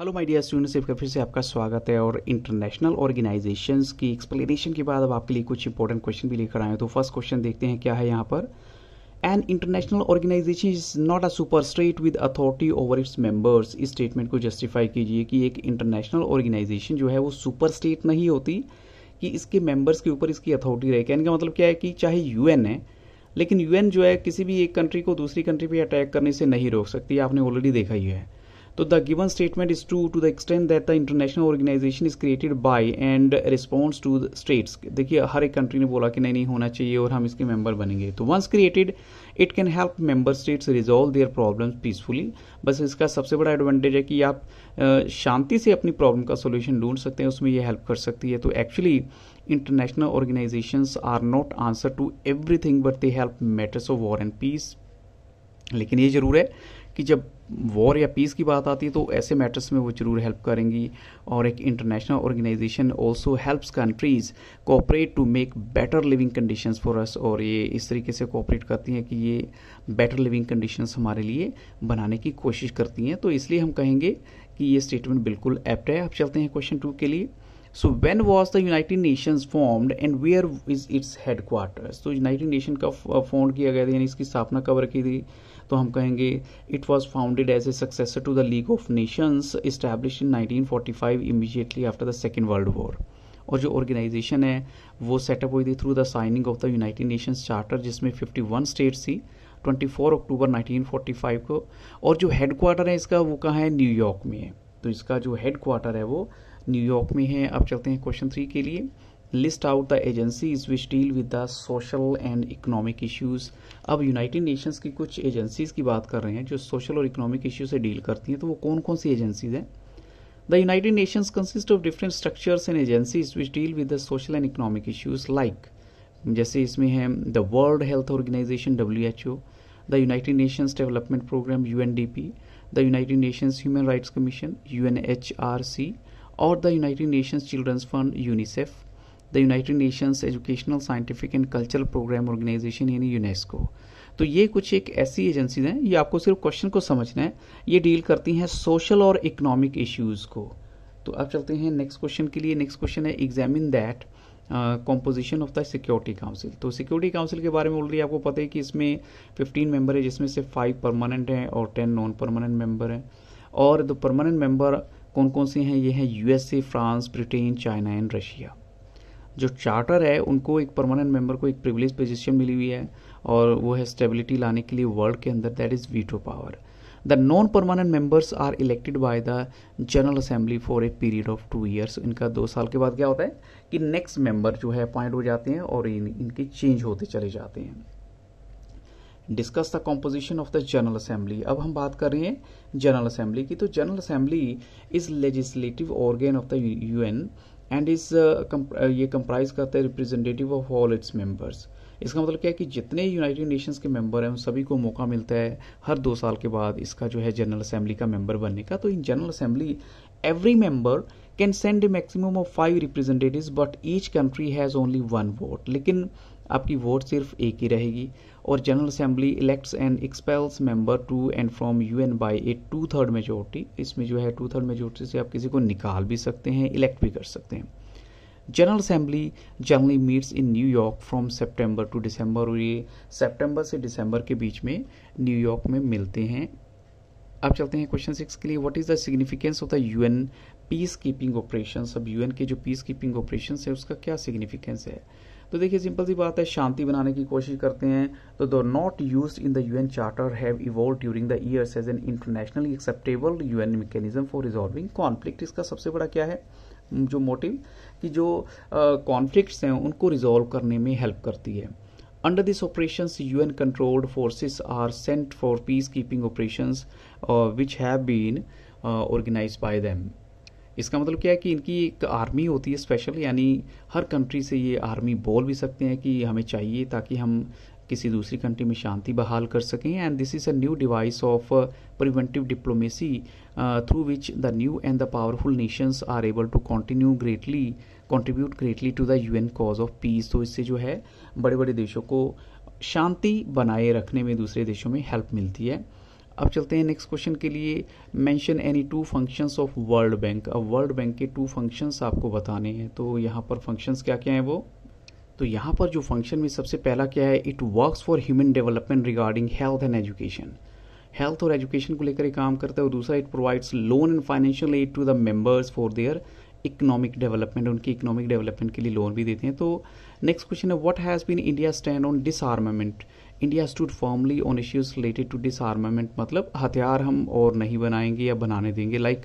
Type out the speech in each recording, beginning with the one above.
hello my dear students एक फिर से आपका स्वागत है और इंटरनेशनल ऑर्गेनाइजेशंस की एक्सप्लेनेशन के बाद अब आपके लिए कुछ इंपॉर्टेंट क्वेश्चन भी लेकर आए हैं तो फर्स्ट क्वेश्चन देखते हैं क्या है यहाँ पर an international organisation is not a super state with authority over its members इस स्टेटमेंट को जस्टिफाई कीजिए कि एक इंटरनेशनल ऑर्गेनाइजेशन जो है वो सुपर स्टेट नहीं होती कि इसके मेंबर्स के ऊपर इसकी अथॉरिटी रहे कहने का मतलब क्या है कि चाहे यूएन है लेकिन यूएन जो है किसी भी एक कंट्री को दूसरी कंट्री पर अटैक करने से नहीं रोक सकती आपने ऑलरेडी देखा ही है तो the given statement is true to the extent that the international organisation is created by and response to the states देखिए हर एक कंट्री ने बोला कि नहीं नहीं होना चाहिए और हम इसके मेंबर बनेंगे तो once created it can help member states resolve their problem peacefully बस इसका सबसे बड़ा एडवांटेज है कि आप शांति से अपनी प्रॉब्लम का सोल्यूशन ढूंढ सकते हैं उसमें यह हेल्प कर सकती है तो actually international organisation are not answer to everything but they help matters of war and peace लेकिन ये जरूर है कि जब वॉर या पीस की बात आती है तो ऐसे मैटर्स में वो ज़रूर हेल्प करेंगी और एक international organisation also helps countries cooperate to make better living conditions for us और ये इस तरीके से कोऑपरेट करती हैं कि ये बेटर लिविंग कंडीशंस हमारे लिए बनाने की कोशिश करती हैं तो इसलिए हम कहेंगे कि ये स्टेटमेंट बिल्कुल एप्ट है अब चलते हैं क्वेश्चन टू के लिए so when was the United Nations formed and where is its headquarters तो यूनाइटेड नेशन का फॉर्म किया गया था यानी इसकी स्थापना कब रखी थी तो हम कहेंगे it was founded as a successor to the League of Nations establish in 1945 immediately after the second world war और जो ऑर्गेनाइजेशन है वो सेटअप हुई थी through the signing of the United Nations charter जिसमें 51 स्टेट्स थी 24 अक्टूबर 1945 को और जो हेड क्वार्टर है इसका वो कहाँ है न्यूयॉर्क में है तो इसका जो हेड क्वार्टर है वो न्यूयॉर्क में है अब चलते हैं क्वेश्चन थ्री के लिए list out the agencies which deal with the social and economic issues अब यूनाइटेड नेशंस की कुछ एजेंसीज़ की बात कर रहे हैं जो सोशल और इकोनॉमिक इश्यू से डील करती हैं तो वो कौन कौन सी एजेंसीज हैं the United Nations consist of different structures and agencies which deal with the social and economic issues like जैसे इसमें है the World Health Organization W H O the United Nations Development Programme U N D P the United Nations Human Rights Commission U N H R C और the United Nations Children's Fund UNICEF the United Nations Educational Scientific and Cultural programme organisation यानी UNESCO तो ये कुछ एक ऐसी agencies हैं ये आपको सिर्फ क्वेश्चन को समझना है ये डील करती हैं सोशल और इकोनॉमिक इश्यूज़ को तो अब चलते हैं नेक्स्ट क्वेश्चन के लिए नेक्स्ट क्वेश्चन है examine that composition of the Security Council तो सिक्योरिटी काउंसिल के बारे में ऑलरेडी आपको पता है कि इसमें 15 मेंबर है जिसमें से 5 परमानेंट हैं और 10 नॉन परमानेंट मेंबर हैं और द परमानेंट मेंबर कौन कौन से हैं ये हैं USA France Britain China and Russia जो चार्टर है उनको एक परमानेंट मेंबर को एक प्रिविलेज पोजीशन मिली हुई है और वो है स्टेबिलिटी लाने के लिए वर्ल्ड के अंदर that is veto power the non permanent members are elected by the General Assembly for a period of two years इनका दो साल के बाद क्या होता है कि नेक्स्ट मेंबर जो है अपॉइंट हो जाते हैं और इन, इनके चेंज होते चले जाते हैं discuss the composition of the General Assembly अब हम बात कर रहे हैं जनरल असेंबली की तो General Assembly is legislative organ of the N and इस uh, uh, ये कंप्राइज करता है representative of all its members इसका मतलब क्या है कि जितने यूनाइटेड नेशंस के मेंबर हैं उन सभी को मौका मिलता है हर दो साल के बाद इसका जो है जनरल असेंबली का मेंबर बनने का तो in General Assembly every member can send a maximum of five representative but each country has only one vote लेकिन आपकी वोट सिर्फ एक ही रहेगी और General Assembly elects and expels member to and from UN by a two third majority इसमें जो है टू थर्ड मेजोरिटी से आप किसी को निकाल भी सकते हैं इलेक्ट भी कर सकते हैं general assembly generally meets in New York from September to December और ये सेप्टेम्बर से डिसम्बर के बीच में न्यूयॉर्क में मिलते हैं अब चलते हैं क्वेश्चन सिक्स के लिए what is the significance of the UN peace keeping operation अब यूएन के जो पीस कीपिंग ऑपरेशन है उसका क्या सिग्निफिकेंस है तो देखिए सिंपल सी बात है शांति बनाने की कोशिश करते हैं तो though not use in the UN charter have evolve during the years as an internationally acceptable UN mechanism for resolving conflict इसका सबसे बड़ा क्या है जो मोटिव कि जो कॉन्फ्लिक्ट uh, हैं उनको रिजॉल्व करने में हेल्प करती है under this operation U N controlled are are sent for peace keeping operation which have been organise by them इसका मतलब क्या है कि इनकी एक आर्मी होती है स्पेशल यानी हर कंट्री से ये आर्मी बोल भी सकते हैं कि हमें चाहिए ताकि हम किसी दूसरी कंट्री में शांति बहाल कर सकें and this is a new device of preventive diplomacy through which the new and the powerful nations are able to continue greatly contribute greatly to the UN cause of peace तो इससे जो है बड़े बड़े देशों को शांति बनाए रखने में दूसरे देशों में हेल्प मिलती है अब चलते हैं नेक्स्ट क्वेश्चन के लिए mention any two functions of World Bank अब वर्ल्ड बैंक के टू फंक्शंस आपको बताने हैं तो यहाँ पर फंक्शंस क्या क्या हैं वो तो यहाँ पर जो फंक्शन में सबसे पहला क्या है it works for human development regarding health and education health और एजुकेशन को लेकर काम करता है और दूसरा it provides loan and financial aid to the members for their economic development उनकी इकोनॉमिक डेवलपमेंट के लिए लोन भी देते हैं तो नेक्स्ट क्वेश्चन है what has been India stand on disarmament India stood formally on issues related to disarmament मतलब हथियार हम और नहीं बनाएंगे या बनाने देंगे like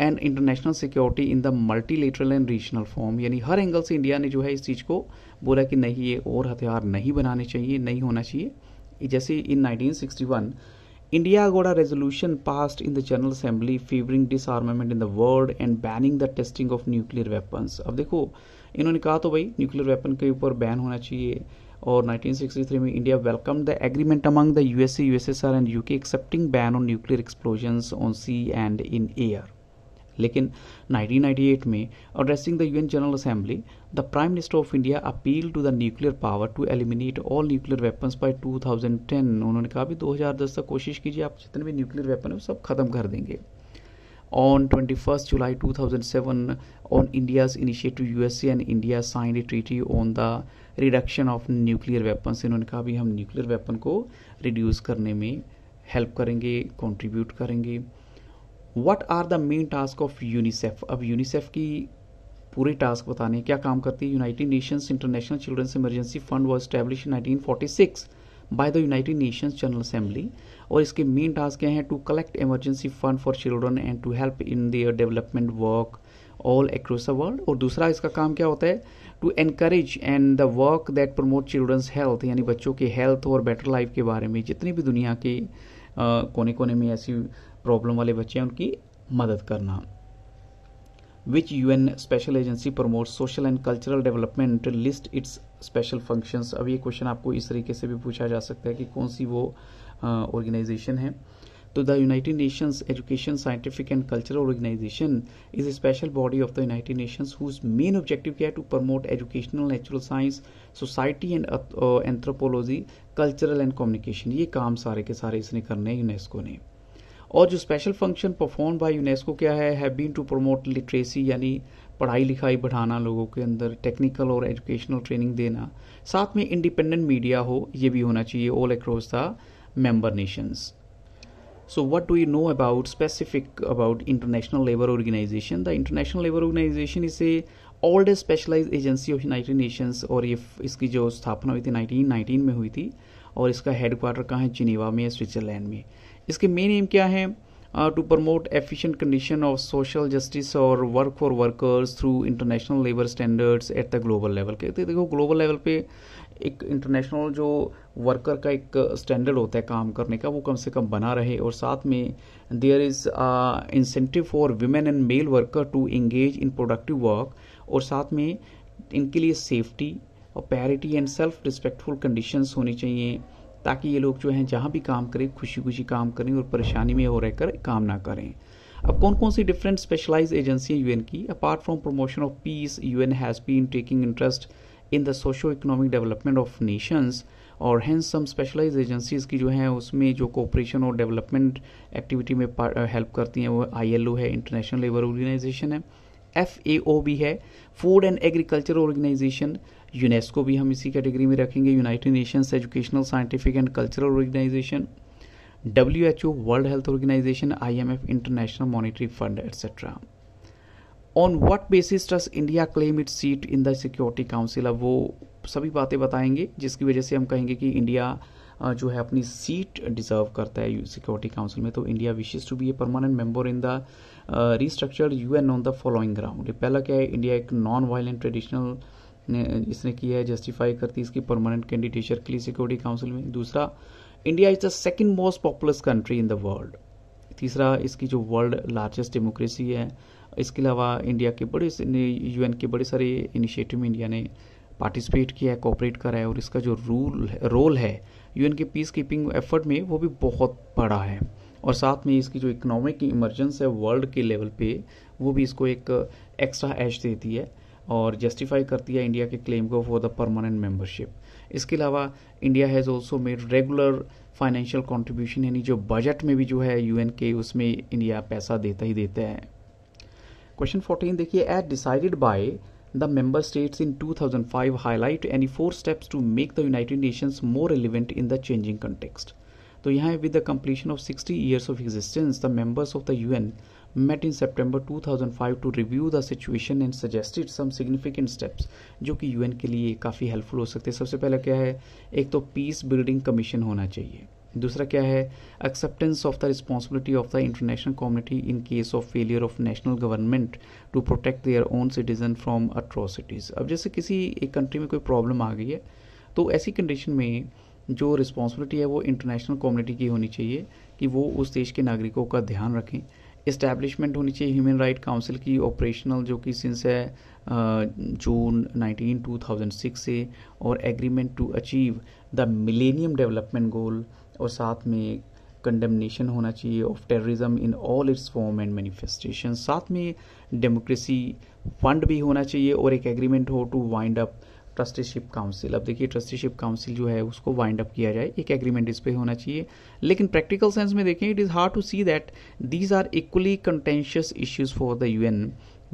and international security in the multilateral and regional form यानी हर एंगल से इंडिया ने जो है इस चीज़ को बोला कि नहीं ये और हथियार नहीं बनाने चाहिए नहीं होना चाहिए जैसे in 1961 India got a resolution passed in the General Assembly favouring disarmament in the world and banning the testing of nuclear weapons अब देखो इन्होंने कहा तो भाई न्यूक्लियर वेपन के ऊपर बैन होना चाहिए और 1963 में India welcome the agreement among the USA USSR and UK accepting ban on nuclear explosion on sea and in air लेकिन 1998 में addressing the UN General Assembly the prime minister of India appeal to the nuclear power to eliminate all nuclear weapons by 2010 उन्होंने कहा भी 2010 तक कोशिश कीजिए आप जितने भी न्यूक्लियर वेपन है सब खत्म कर देंगे on 21 July 2007 on India's initiative USA and India sign a treaty on the reduction of nuclear weapon इन्होंने कहा भी हम न्यूक्लियर वेपन को रिड्यूस करने में हेल्प करेंगे कंट्रीब्यूट करेंगे what are the main task of UNICEF अब यूनिसेफ की पूरे टास्क बताने क्या काम करती है United Nations International Children's Emergency Fund was established forty six by the United Nations General Assembly और इसके मेन टास्क क्या हैं to collect emergency fund for children and to help in their development work all across the world और दूसरा इसका काम क्या होता है to encourage and the work that promote children's health यानी बच्चों के हेल्थ और बेटर लाइफ के बारे में जितनी भी दुनिया के कोने कोने में ऐसी प्रॉब्लम वाले बच्चे हैं उनकी मदद करना which U N special agency promote social and cultural development list its special functions अब ये क्वेश्चन आपको इस तरीके से भी पूछा जा सकता है कि कौन सी वो ऑर्गेनाइजेशन है तो the United Nations Education Scientific and Cultural Organization is a special body of the United Nations whose main objective क्या है to promote educational natural science society and anthropology cultural and communication ये काम सारे के सारे इसने करने हैं यूनेस्को ने और जो special function perform by UNESCO क्या है have been to promote literacy यानी पढ़ाई लिखाई बढ़ाना लोगों के अंदर टेक्निकल और एजुकेशनल ट्रेनिंग देना साथ में इंडिपेंडेंट मीडिया हो ये भी होना चाहिए all across the member nations so what do we know about specific about international labor organization the international labor organization is a oldest specialize agency of United Nations और ये इसकी जो स्थापना हुई थी 1919 में हुई थी और इसका हेडक्वार्टर कहाँ है जिनेवा में स्विट्जरलैंड में इसके मेन एम क्या है to promote efficient condition of social justice और work for workers through international labour standards at the global level के तो देखो ग्लोबल लेवल पे एक इंटरनेशनल जो वर्कर का एक स्टैंडर्ड होता है काम करने का वो कम से कम बना रहे और साथ में there is incentive for women and male worker to engage in productive work और साथ में इनके लिए सेफ्टी और parity and self respectful conditions होनी चाहिए ताकि ये लोग जो हैं जहाँ भी काम करें खुशी खुशी काम करें और परेशानी में हो रहकर काम ना करें अब कौन कौन सी डिफरेंट स्पेशलाइज एजेंसियाँ यूएन की apart from promotion of peace UN has been taking interest in the socio economic development of nations और हैंस सम स्पेशलाइज एजेंसीज़ की जो हैं उसमें जो कोऑपरेशन और डेवलपमेंट एक्टिविटी में हेल्प करती हैं वो आई है इंटरनेशनल लेबर ऑर्गेनाइजेशन है एफ ए ओ भी है Food and Agriculture Organization UNESCO भी हम इसी कैटेगरी में रखेंगे United Nations Educational Scientific and Cultural Organization W H O World Health Organization I M F International Monetary Fund etcetera on what basis does India claim it seat in the Security Council अब वो सभी बातें बताएंगे जिसकी वजह से हम कहेंगे कि इंडिया जो है अपनी सीट डिजर्व करता है सिक्योरिटी काउंसिल में तो India wishes to be a permanent member in the restructure U N on the following ground पहला क्या है इंडिया एक नॉन वायलेंट ट्रेडिशनल इसने किया है जस्टिफाई करती है इसकी परमानेंट कैंडिडेटर के लिए सिक्योरिटी काउंसिल में दूसरा India is the second most populous country in the world तीसरा इसकी जो वर्ल्ड लार्जेस्ट डेमोक्रेसी है इसके अलावा इंडिया के बड़े यू के बड़े सारे इनिशिएटिव में इंडिया ने पार्टिसिपेट किया है कॉपरेट करा है और इसका जो रूल रोल है यू के पीस कीपिंग एफर्ट में वो भी बहुत बड़ा है और साथ में इसकी जो इकोनॉमिक इमरजेंस है वर्ल्ड के लेवल पे वो भी इसको एक एक्स्ट्रा एश देती है और जस्टिफाई करती है इंडिया के क्लेम को फॉर द परमानेंट मेंबरशिप इसके अलावा India has also made regular financial contribution यानी जो बजट में भी जो है यूएन के उसमें इंडिया पैसा देता ही देता है क्वेश्चन फोर्टीन देखिए as decided by the member states in 2005 highlight any four steps to make the United Nations more relevant in the changing context तो यहाँ with the completion of 60 years of existence the members of the UN met in September 2005 to review the situation and suggested some significant steps जो कि UN के लिए काफ़ी helpful हो सकते हैं सबसे पहले क्या है एक तो पीस बिल्डिंग कमीशन होना चाहिए दूसरा क्या है acceptance of the responsibility of the international community in case of failure of national government to protect their own citizen from atrocities अब जैसे किसी एक कंट्री में कोई प्रॉब्लम आ गई है तो ऐसी कंडीशन में जो रिस्पॉन्सिबिलिटी है वो इंटरनेशनल कम्युनिटी की होनी चाहिए कि वो उस देश के नागरिकों का ध्यान रखें इस्टेब्लिशमेंट होनी चाहिए ह्यूमन राइट काउंसिल की ऑपरेशनल जो कि सिंस है June nineteen two thousand six से और agreement to achieve the millennium development goal और साथ में कंडेमनेशन होना चाहिए of terrorism in all its form and manifestation साथ में डेमोक्रेसी फंड भी होना चाहिए और एक एग्रीमेंट हो to wind up trusteeship council अब देखिए ट्रस्टीशिप काउंसिल जो है उसको वाइंड अप किया जाए एक एग्रीमेंट इस पर होना चाहिए लेकिन प्रैक्टिकल सेंस में देखें it is hard to see that these are equally contentious issues for the U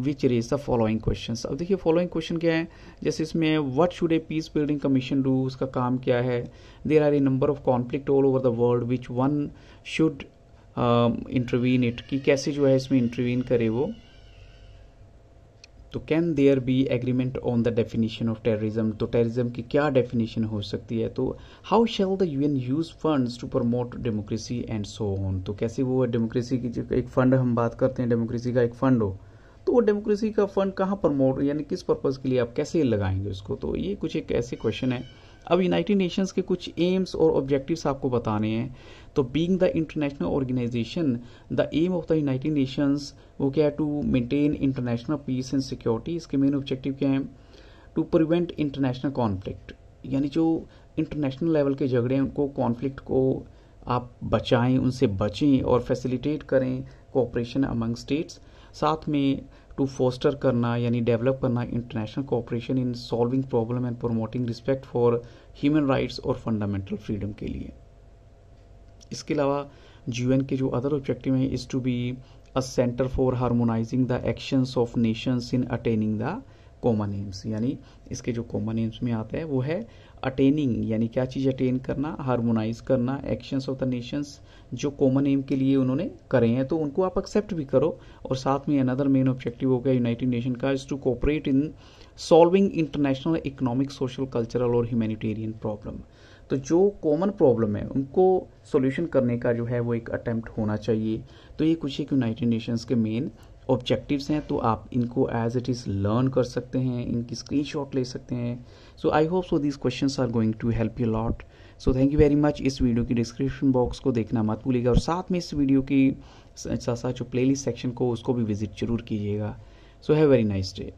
which raise the following question अब देखिए फॉलोइंग क्वेश्चन क्या है जैसे इसमें what should a peace building commission do उसका काम क्या है there are a number of conflict all over the world which one should intervene it कि कैसे जो है इसमें इंटरवीन करे वो तो can there be agreement on the definition of terrorism तो टेररिज्म की क्या डेफिनेशन हो सकती है तो how shall the U N use fund to promote democracy and so on तो कैसे वो डेमोक्रेसी की एक फंड हम बात करते हैं डेमोक्रेसी का एक फंड हो तो वो डेमोक्रेसी का फंड कहाँ प्रमोट यानी किस पर्पज़ के लिए आप कैसे लगाएंगे उसको तो ये कुछ एक ऐसे क्वेश्चन है अब यूनाइटेड नेशंस के कुछ एम्स और ऑब्जेक्टिव्स आपको बताने हैं तो being the international organization the aim of the United Nations वो क्या है to maintain international peace and security इसके मेन ऑब्जेक्टिव क्या है टू प्रिवेंट इंटरनेशनल कॉन्फ्लिक्ट यानी जो इंटरनेशनल लेवल के झगड़े हैं उनको कॉन्फ्लिक्ट को आप बचाएं उनसे बचें और फैसिलिटेट करें कोऑपरेशन अमंग स्टेट्स साथ में टू फोस्टर करना यानी डेवलप करना international cooperation in solving problem and promoting respect for human rights और फंडामेंटल फ्रीडम के लिए इसके अलावा यू के जो अदर ऑब्जेक्टिव हैं is to be a centre for harmonising the actions of nations in attaining the common aims यानी इसके जो कॉमन एम्स में आता है वो है अटेनिंग यानी क्या चीज़ अटेन करना हारमोनाइज करना एक्शंस ऑफ द नेशंस जो कॉमन एम के लिए उन्होंने करे हैं तो उनको आप एक्सेप्ट भी करो और साथ में अनदर मेन ऑब्जेक्टिव हो गया यूनाइटेड नेशन का is to cooperate in solving international economic social cultural और ह्यूमैनिटेरियन प्रॉब्लम तो जो कॉमन प्रॉब्लम है उनको सोल्यूशन करने का जो है वो एक अटैम्प्ट होना चाहिए तो ये कुछ एक यूनाइटेड नेशंस के मेन ऑब्जेक्टिव्स हैं तो आप इनको एज इट इज़ लर्न कर सकते हैं इनकी स्क्रीनशॉट ले सकते हैं so I hope so these questions are going to help you lot so thank you very much इस वीडियो की डिस्क्रिप्शन बॉक्स को देखना मत भूलिएगा और साथ में इस वीडियो की साथ साथ जो प्लेलिस्ट सेक्शन को उसको भी विजिट जरूर कीजिएगा so have very nice day